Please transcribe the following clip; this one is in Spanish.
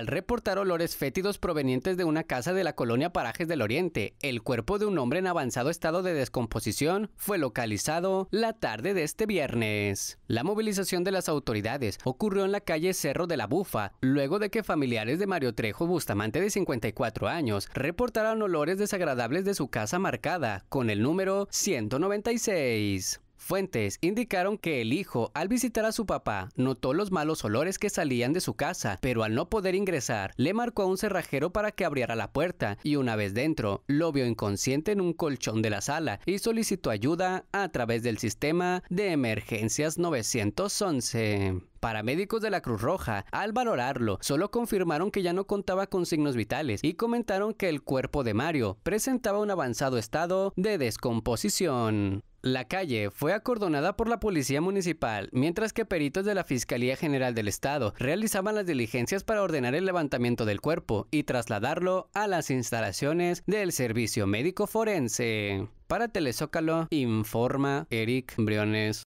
al reportar olores fétidos provenientes de una casa de la colonia Parajes del Oriente. El cuerpo de un hombre en avanzado estado de descomposición fue localizado la tarde de este viernes. La movilización de las autoridades ocurrió en la calle Cerro de la Bufa, luego de que familiares de Mario Trejo Bustamante de 54 años reportaran olores desagradables de su casa marcada con el número 196. Fuentes indicaron que el hijo, al visitar a su papá, notó los malos olores que salían de su casa, pero al no poder ingresar, le marcó a un cerrajero para que abriera la puerta y una vez dentro, lo vio inconsciente en un colchón de la sala y solicitó ayuda a través del sistema de emergencias 911. Paramédicos de la Cruz Roja, al valorarlo, solo confirmaron que ya no contaba con signos vitales y comentaron que el cuerpo de Mario presentaba un avanzado estado de descomposición. La calle fue acordonada por la Policía Municipal, mientras que peritos de la Fiscalía General del Estado realizaban las diligencias para ordenar el levantamiento del cuerpo y trasladarlo a las instalaciones del Servicio Médico Forense. Para Telezócalo, informa Eric Briones.